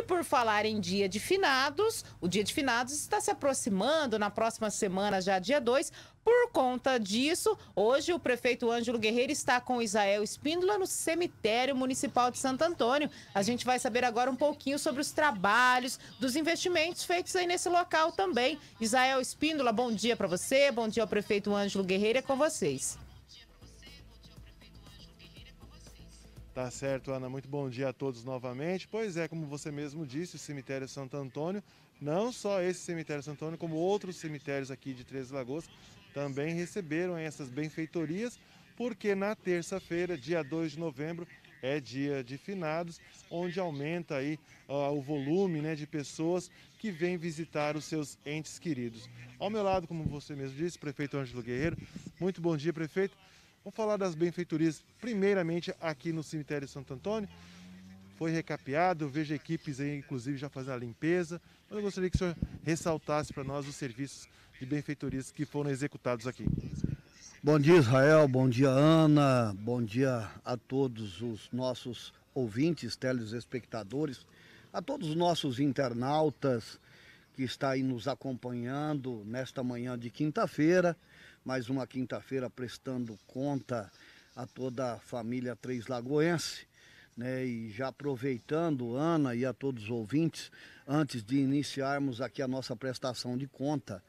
E por falar em dia de finados, o dia de finados está se aproximando na próxima semana, já dia 2. Por conta disso, hoje o prefeito Ângelo Guerreiro está com Isael Espíndola no cemitério municipal de Santo Antônio. A gente vai saber agora um pouquinho sobre os trabalhos, dos investimentos feitos aí nesse local também. Isael Espíndola, bom dia para você, bom dia ao prefeito Ângelo Guerreiro, é com vocês. Tá certo, Ana. Muito bom dia a todos novamente. Pois é, como você mesmo disse, o cemitério Santo Antônio, não só esse cemitério Santo Antônio, como outros cemitérios aqui de Três Lagoas, também receberam essas benfeitorias, porque na terça-feira, dia 2 de novembro, é dia de finados, onde aumenta aí o volume né, de pessoas que vêm visitar os seus entes queridos. Ao meu lado, como você mesmo disse, prefeito Ângelo Guerreiro. Muito bom dia, prefeito. Vou falar das benfeitorias, primeiramente aqui no cemitério de Santo Antônio. Foi recapeado, vejo equipes aí, inclusive, já fazendo a limpeza. Mas eu gostaria que o senhor ressaltasse para nós os serviços de benfeitorias que foram executados aqui. Bom dia, Israel. Bom dia, Ana. Bom dia a todos os nossos ouvintes, telespectadores, a todos os nossos internautas que está aí nos acompanhando nesta manhã de quinta-feira, mais uma quinta-feira prestando conta a toda a família Três Lagoense. Né, e já aproveitando, Ana e a todos os ouvintes, antes de iniciarmos aqui a nossa prestação de conta,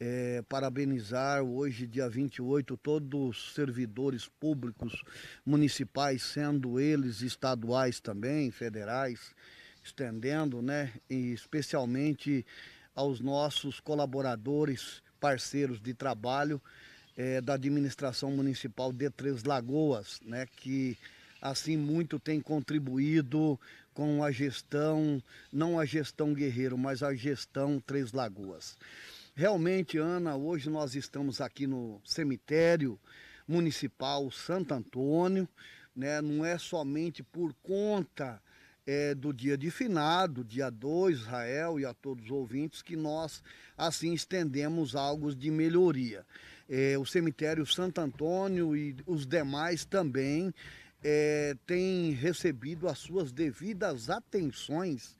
é, parabenizar hoje, dia 28, todos os servidores públicos municipais, sendo eles estaduais também, federais, estendendo, né, e especialmente aos nossos colaboradores, parceiros de trabalho é, da administração municipal de Três Lagoas, né, que assim muito tem contribuído com a gestão, não a gestão Guerreiro, mas a gestão Três Lagoas. Realmente, Ana, hoje nós estamos aqui no cemitério municipal Santo Antônio, né? Não é somente por conta é, do dia de finado, dia 2, Israel e a todos os ouvintes, que nós assim estendemos algo de melhoria. É, o cemitério Santo Antônio e os demais também é, têm recebido as suas devidas atenções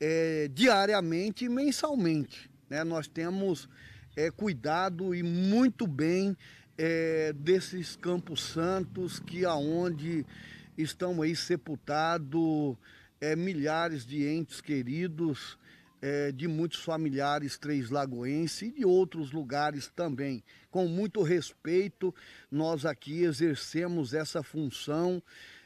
é, diariamente e mensalmente. Né? Nós temos é, cuidado e muito bem é, desses campos santos que aonde estão aí sepultados é, milhares de entes queridos, é, de muitos familiares três lagoenses e de outros lugares também. Com muito respeito, nós aqui exercemos essa função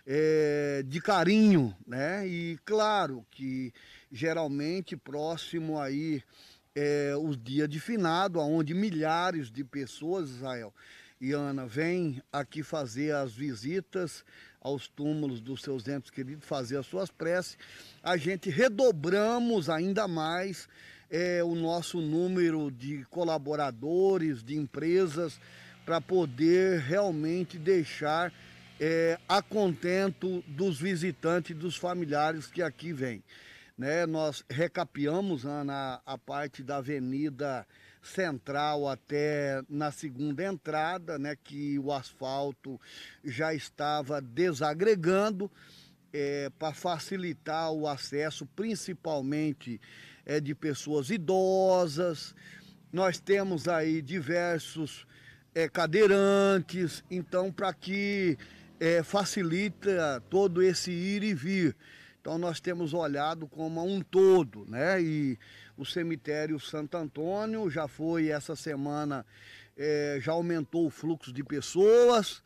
é, de carinho, né? E claro que geralmente próximo aí é, os dias de finado, aonde milhares de pessoas, Israel e Ana, vêm aqui fazer as visitas, aos túmulos dos seus entes queridos, fazer as suas preces. A gente redobramos ainda mais é, o nosso número de colaboradores, de empresas, para poder realmente deixar é, a contento dos visitantes dos familiares que aqui vêm. Né? Nós recapeamos, Ana, a parte da avenida central até na segunda entrada, né, que o asfalto já estava desagregando é, para facilitar o acesso, principalmente é, de pessoas idosas. Nós temos aí diversos é, cadeirantes, então para que é, facilita todo esse ir e vir. Então nós temos olhado como a um todo, né? E o cemitério Santo Antônio já foi essa semana, é, já aumentou o fluxo de pessoas,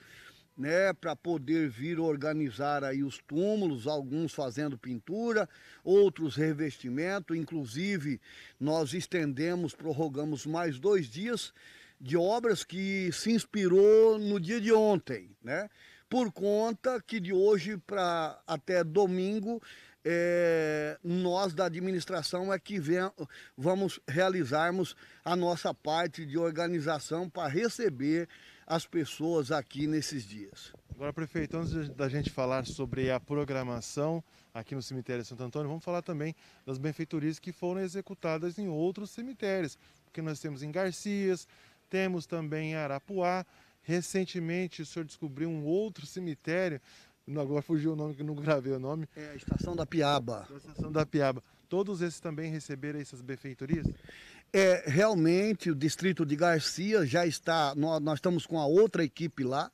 né? Para poder vir organizar aí os túmulos, alguns fazendo pintura, outros revestimento. Inclusive nós estendemos, prorrogamos mais dois dias de obras que se inspirou no dia de ontem, né? por conta que de hoje para até domingo é, nós da administração é que vem, vamos realizarmos a nossa parte de organização para receber as pessoas aqui nesses dias. Agora, prefeito, antes da gente falar sobre a programação aqui no cemitério de Santo Antônio, vamos falar também das benfeitorias que foram executadas em outros cemitérios, porque nós temos em Garcias, temos também em Arapuá, Recentemente o senhor descobriu um outro cemitério, agora fugiu o nome que não gravei o nome. É a Estação da Piaba. A Estação da Piaba. Todos esses também receberam essas benfeitorias? É, realmente o distrito de Garcia já está, nós, nós estamos com a outra equipe lá,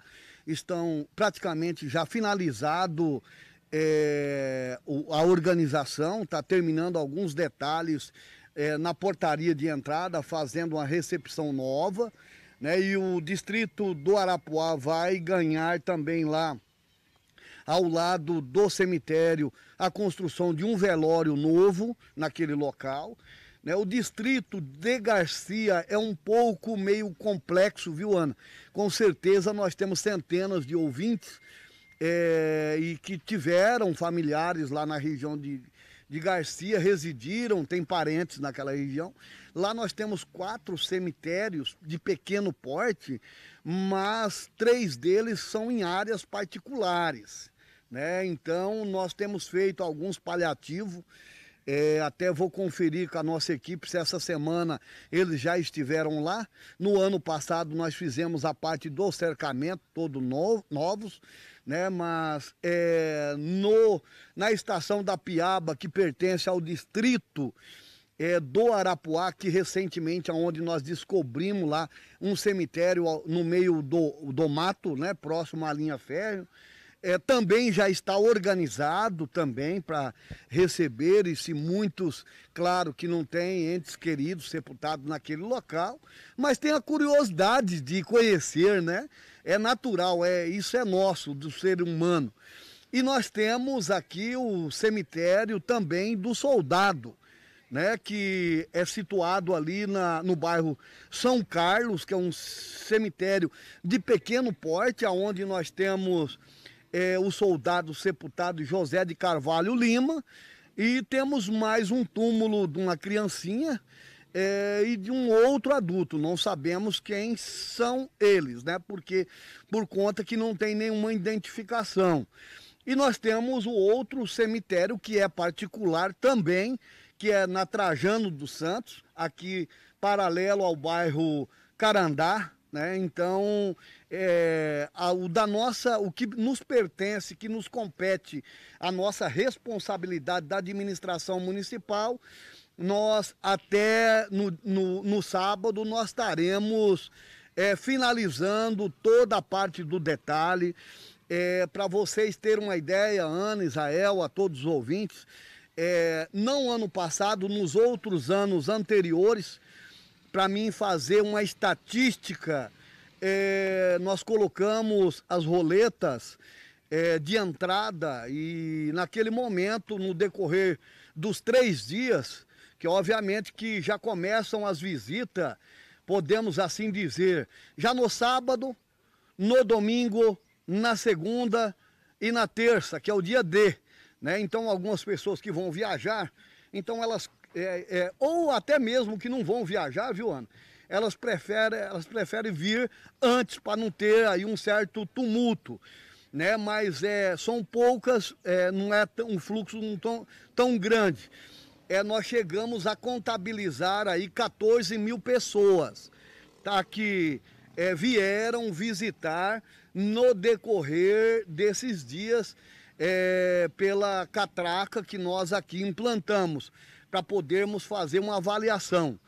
estão praticamente já finalizado é, a organização, está terminando alguns detalhes é, na portaria de entrada, fazendo uma recepção nova né? E o distrito do Arapuá vai ganhar também lá ao lado do cemitério a construção de um velório novo naquele local. Né? O distrito de Garcia é um pouco meio complexo, viu, Ana? Com certeza nós temos centenas de ouvintes é, e que tiveram familiares lá na região de, de Garcia, residiram, têm parentes naquela região. Lá nós temos quatro cemitérios de pequeno porte, mas três deles são em áreas particulares. Né? Então nós temos feito alguns paliativos. É, até vou conferir com a nossa equipe se essa semana eles já estiveram lá. No ano passado nós fizemos a parte do cercamento, todo novo, novos, né? Mas é, no, na estação da Piaba, que pertence ao distrito é, do Arapuá, que recentemente, onde nós descobrimos lá um cemitério no meio do, do mato, né, próximo à linha férrea, é, também já está organizado também para receber e se muitos, claro que não tem entes queridos sepultados naquele local, mas tem a curiosidade de conhecer, né? É natural, é isso é nosso do ser humano. E nós temos aqui o cemitério também do soldado, né, que é situado ali na, no bairro São Carlos, que é um cemitério de pequeno porte, aonde nós temos é, o soldado sepultado José de Carvalho Lima, e temos mais um túmulo de uma criancinha é, e de um outro adulto. Não sabemos quem são eles, né? Porque por conta que não tem nenhuma identificação. E nós temos o outro cemitério que é particular também, que é na Trajano dos Santos, aqui paralelo ao bairro Carandá, né? Então, é, a, o da nossa, o que nos pertence, que nos compete, a nossa responsabilidade da administração municipal, nós até no, no, no sábado nós estaremos é, finalizando toda a parte do detalhe. É, Para vocês terem uma ideia, Ana, Israel, a todos os ouvintes, é, não ano passado, nos outros anos anteriores, para mim fazer uma estatística, é, nós colocamos as roletas é, de entrada e naquele momento, no decorrer dos três dias, que obviamente que já começam as visitas, podemos assim dizer, já no sábado, no domingo, na segunda e na terça, que é o dia D. Né? Então, algumas pessoas que vão viajar, então elas, é, é, ou até mesmo que não vão viajar, viu, Ana? Elas preferem, elas preferem vir antes para não ter aí um certo tumulto. Né, mas é, são poucas, é, não é um fluxo não tão, tão grande. É, nós chegamos a contabilizar aí 14 mil pessoas tá, que é, vieram visitar no decorrer desses dias é, pela catraca que nós aqui implantamos, para podermos fazer uma avaliação.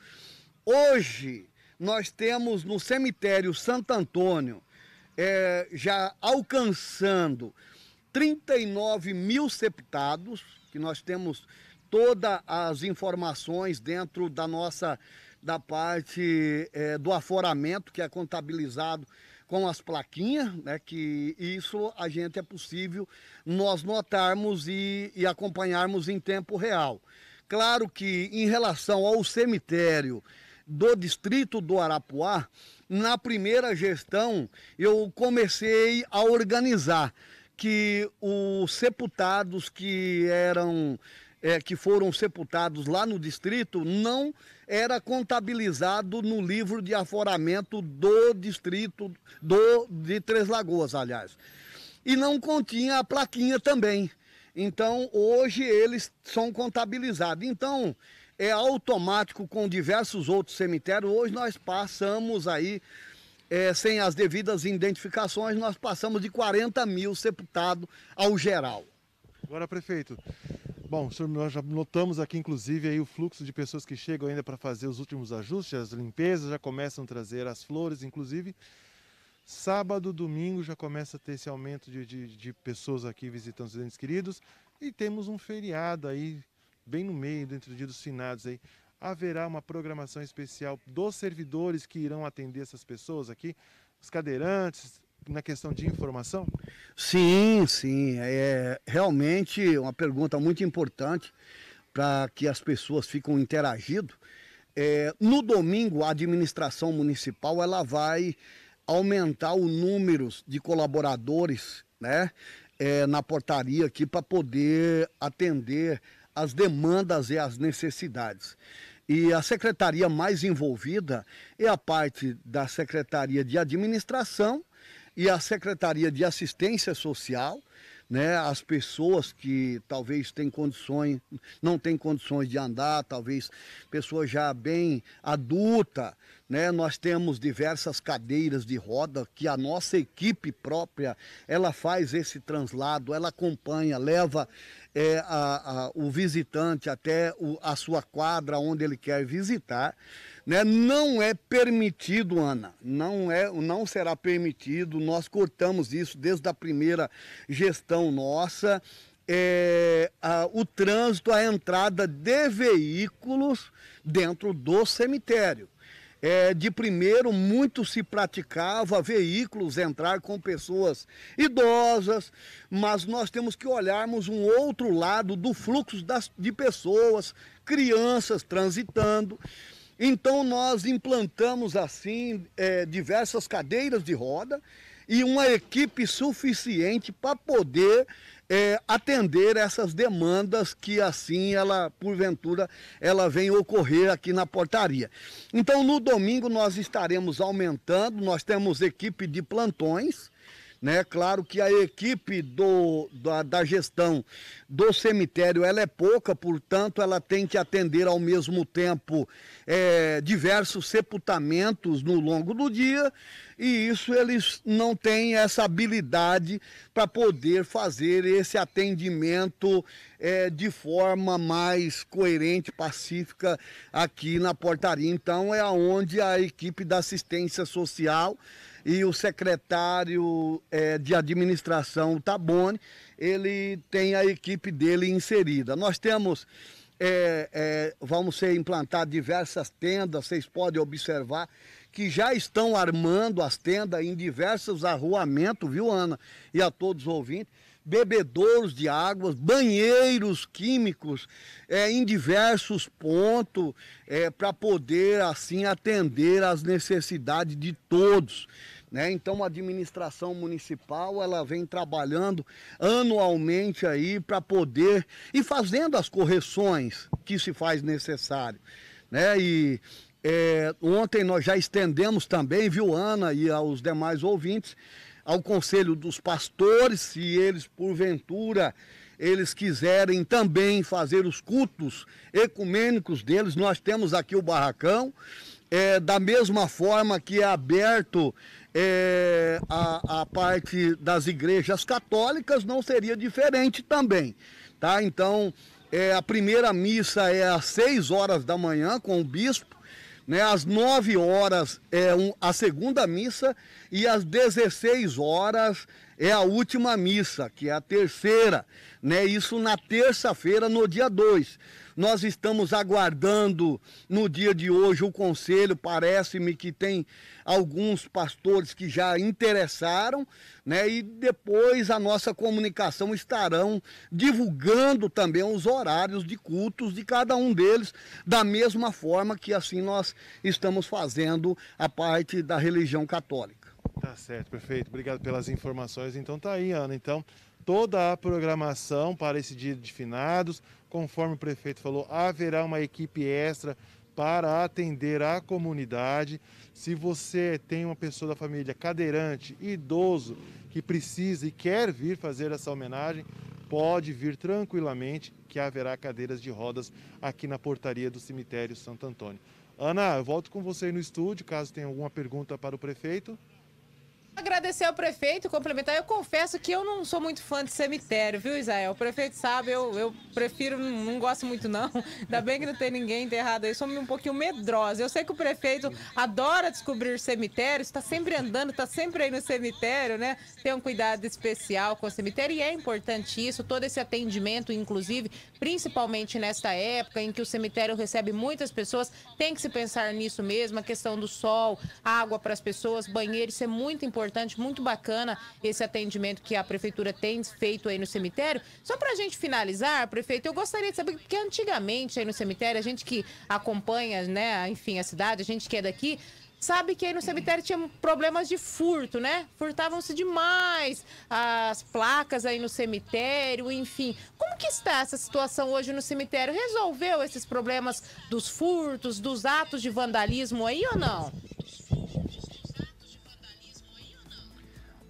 Hoje, nós temos no cemitério Santo Antônio, é, já alcançando 39 mil septados, que nós temos todas as informações dentro da nossa, da parte é, do aforamento, que é contabilizado com as plaquinhas, né, que isso a gente é possível nós notarmos e, e acompanharmos em tempo real. Claro que em relação ao cemitério do distrito do Arapuá, na primeira gestão eu comecei a organizar que os sepultados que eram é, que foram sepultados lá no distrito não era contabilizado no livro de aforamento do distrito do, de Três Lagoas, aliás. E não continha a plaquinha também. Então, hoje eles são contabilizados. Então, é automático com diversos outros cemitérios. Hoje nós passamos aí, é, sem as devidas identificações, nós passamos de 40 mil sepultados ao geral. Agora, prefeito, Bom, senhor, nós já notamos aqui, inclusive, aí o fluxo de pessoas que chegam ainda para fazer os últimos ajustes, as limpezas, já começam a trazer as flores, inclusive. Sábado, domingo já começa a ter esse aumento de, de, de pessoas aqui visitando os entes queridos. E temos um feriado aí, bem no meio, dentro do dia dos finados aí haverá uma programação especial dos servidores que irão atender essas pessoas aqui, os cadeirantes, na questão de informação? Sim, sim. É realmente uma pergunta muito importante para que as pessoas fiquem interagindo. É, no domingo, a administração municipal ela vai aumentar o número de colaboradores né, é, na portaria aqui para poder atender as demandas e as necessidades. E a secretaria mais envolvida é a parte da Secretaria de Administração e a Secretaria de Assistência Social, né, as pessoas que talvez têm condições, não têm condições de andar, talvez pessoa já bem adulta, né? Nós temos diversas cadeiras de roda que a nossa equipe própria ela faz esse translado, ela acompanha, leva é, a, a, o visitante até o, a sua quadra onde ele quer visitar, né? Não é permitido, Ana, não é, não será permitido. Nós cortamos isso desde a primeira gestão nossa. É, a, o trânsito, a entrada de veículos dentro do cemitério. É, de primeiro, muito se praticava veículos entrar com pessoas idosas, mas nós temos que olharmos um outro lado do fluxo das, de pessoas, crianças transitando. Então, nós implantamos assim é, diversas cadeiras de roda e uma equipe suficiente para poder é, atender essas demandas que assim ela, porventura, ela vem ocorrer aqui na portaria. Então, no domingo nós estaremos aumentando, nós temos equipe de plantões, né? Claro que a equipe do, da, da gestão do cemitério ela é pouca, portanto ela tem que atender ao mesmo tempo é, diversos sepultamentos no longo do dia e isso eles não têm essa habilidade para poder fazer esse atendimento é, de forma mais coerente, pacífica aqui na portaria. Então é aonde a equipe da assistência social e o secretário é, de administração, o Tabone, ele tem a equipe dele inserida. Nós temos. É, é, vamos ser implantar diversas tendas, vocês podem observar que já estão armando as tendas em diversos arruamentos, viu, Ana? E a todos os ouvintes bebedouros de águas, banheiros químicos é, em diversos pontos é, para poder assim atender às necessidades de todos. Né? Então a administração municipal ela vem trabalhando anualmente aí para poder e fazendo as correções que se faz necessário. Né? E é, ontem nós já estendemos também, viu, Ana e aos demais ouvintes, ao conselho dos pastores, se eles porventura eles quiserem também fazer os cultos ecumênicos deles, nós temos aqui o barracão. É, da mesma forma que é aberto é, a, a parte das igrejas católicas, não seria diferente também. Tá? Então, é, a primeira missa é às 6 horas da manhã com o bispo né? Às 9 horas é um, a segunda missa e às 16 horas é a última missa, que é a terceira, né? Isso na terça-feira, no dia 2. Nós estamos aguardando no dia de hoje o conselho, parece-me que tem alguns pastores que já interessaram, né? E depois a nossa comunicação estarão divulgando também os horários de cultos de cada um deles, da mesma forma que assim nós estamos fazendo a parte da religião católica. Tá certo, perfeito. Obrigado pelas informações. Então tá aí, Ana. Então, toda a programação para esse dia de finados, conforme o prefeito falou, haverá uma equipe extra para atender a comunidade. Se você tem uma pessoa da família cadeirante, idoso, que precisa e quer vir fazer essa homenagem, pode vir tranquilamente, que haverá cadeiras de rodas aqui na portaria do cemitério Santo Antônio. Ana, eu volto com você no estúdio, caso tenha alguma pergunta para o prefeito. Agradecer ao prefeito, complementar. Eu confesso que eu não sou muito fã de cemitério, viu, Isael? O prefeito sabe, eu, eu prefiro, não, não gosto muito, não. Ainda bem que não tem ninguém enterrado aí. Sou um pouquinho medrosa. Eu sei que o prefeito adora descobrir cemitérios, está sempre andando, está sempre aí no cemitério, né? Tem um cuidado especial com o cemitério e é importante isso, todo esse atendimento, inclusive, principalmente nesta época em que o cemitério recebe muitas pessoas, tem que se pensar nisso mesmo, a questão do sol, água para as pessoas, banheiro, isso é muito importante importante, muito bacana esse atendimento que a prefeitura tem feito aí no cemitério. Só para a gente finalizar, prefeito, eu gostaria de saber, porque antigamente aí no cemitério, a gente que acompanha, né, enfim, a cidade, a gente que é daqui, sabe que aí no cemitério tinha problemas de furto, né? Furtavam-se demais as placas aí no cemitério, enfim. Como que está essa situação hoje no cemitério? Resolveu esses problemas dos furtos, dos atos de vandalismo aí ou não?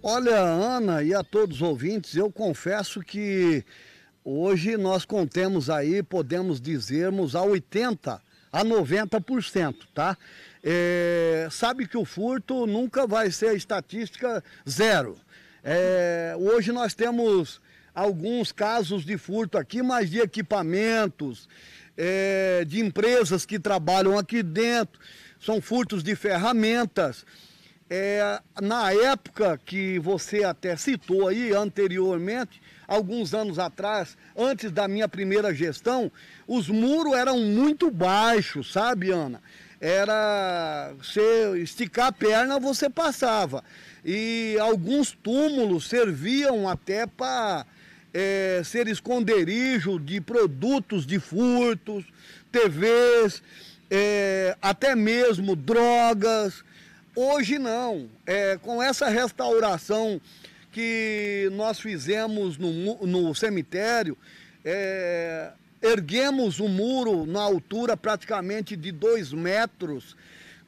Olha, Ana e a todos os ouvintes, eu confesso que hoje nós contemos aí, podemos dizermos, a 80% a 90%, tá? É, sabe que o furto nunca vai ser estatística zero. É, hoje nós temos alguns casos de furto aqui, mas de equipamentos, é, de empresas que trabalham aqui dentro, são furtos de ferramentas. É, na época que você até citou aí anteriormente, alguns anos atrás, antes da minha primeira gestão, os muros eram muito baixos, sabe, Ana? Era você esticar a perna, você passava. E alguns túmulos serviam até para é, ser esconderijo de produtos de furtos, TVs, é, até mesmo drogas Hoje não. É, com essa restauração que nós fizemos no, no cemitério, é, erguemos o um muro na altura praticamente de dois metros,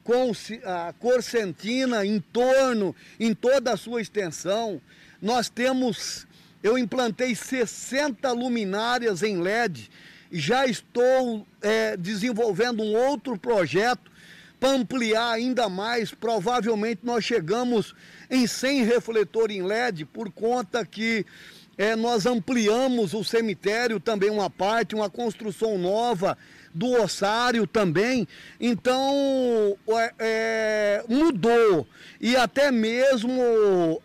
com a corcentina em torno, em toda a sua extensão. Nós temos, eu implantei 60 luminárias em LED, já estou é, desenvolvendo um outro projeto para ampliar ainda mais, provavelmente nós chegamos em 100 refletor em LED por conta que é, nós ampliamos o cemitério também uma parte, uma construção nova do ossário também. Então é, é, mudou e até mesmo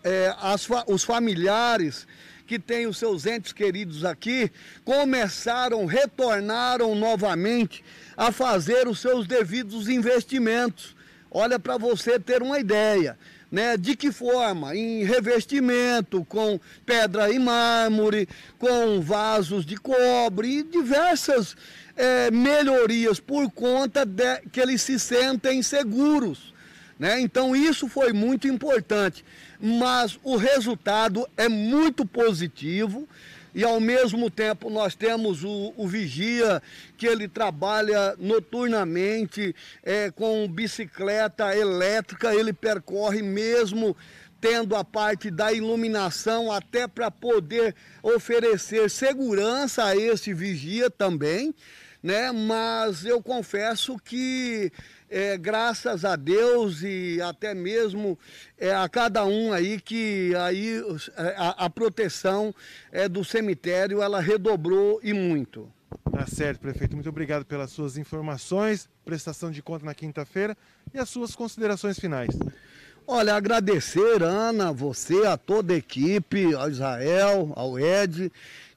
é, as, os familiares que têm os seus entes queridos aqui começaram, retornaram novamente a fazer os seus devidos investimentos. Olha para você ter uma ideia. Né? De que forma? Em revestimento, com pedra e mármore, com vasos de cobre e diversas é, melhorias por conta de que eles se sentem seguros. Né? Então isso foi muito importante mas o resultado é muito positivo e ao mesmo tempo nós temos o, o vigia que ele trabalha noturnamente é, com bicicleta elétrica, ele percorre mesmo tendo a parte da iluminação até para poder oferecer segurança a esse vigia também, né? Mas eu confesso que é, graças a Deus e até mesmo é, a cada um aí que aí é, a, a proteção é, do cemitério ela redobrou e muito. Tá certo, prefeito. Muito obrigado pelas suas informações, prestação de conta na quinta-feira e as suas considerações finais. Olha, agradecer, Ana, você, a toda a equipe, ao Israel, ao Ed,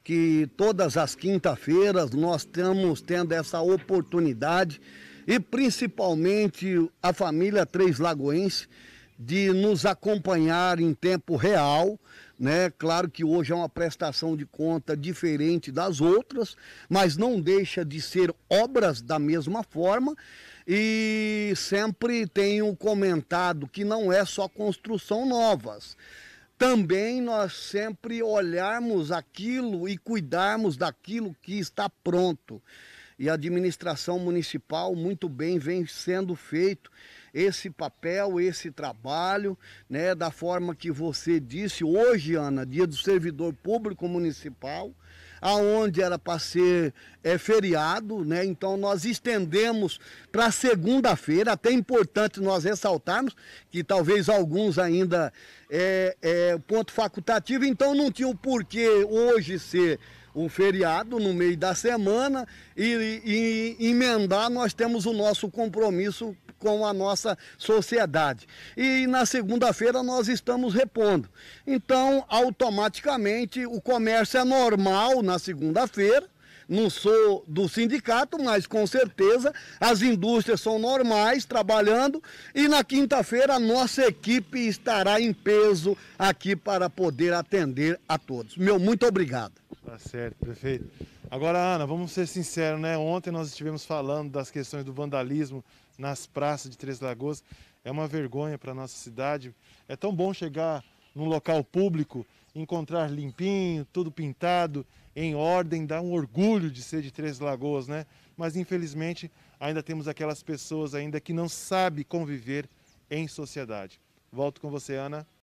que todas as quinta-feiras nós estamos tendo essa oportunidade e principalmente a família Três Lagoense de nos acompanhar em tempo real, né? Claro que hoje é uma prestação de conta diferente das outras, mas não deixa de ser obras da mesma forma. E sempre tenho comentado que não é só construção novas também nós sempre olharmos aquilo e cuidarmos daquilo que está pronto e a administração municipal muito bem vem sendo feito esse papel, esse trabalho, né, da forma que você disse hoje, Ana, dia do servidor público municipal, aonde era para ser é, feriado, né? Então nós estendemos para segunda-feira, até é importante nós ressaltarmos que talvez alguns ainda é, é ponto facultativo, então não tinha o porquê hoje ser um feriado no meio da semana e, e emendar nós temos o nosso compromisso com a nossa sociedade. E na segunda-feira nós estamos repondo. Então, automaticamente, o comércio é normal na segunda-feira. Não sou do sindicato, mas com certeza as indústrias são normais, trabalhando. E na quinta-feira a nossa equipe estará em peso aqui para poder atender a todos. Meu muito obrigado. Tá certo, prefeito. Agora, Ana, vamos ser sinceros, né? Ontem nós estivemos falando das questões do vandalismo nas praças de Três Lagoas. É uma vergonha para a nossa cidade. É tão bom chegar num local público, encontrar limpinho, tudo pintado, em ordem, dá um orgulho de ser de Três Lagoas, né? Mas infelizmente ainda temos aquelas pessoas ainda que não sabem conviver em sociedade. Volto com você, Ana.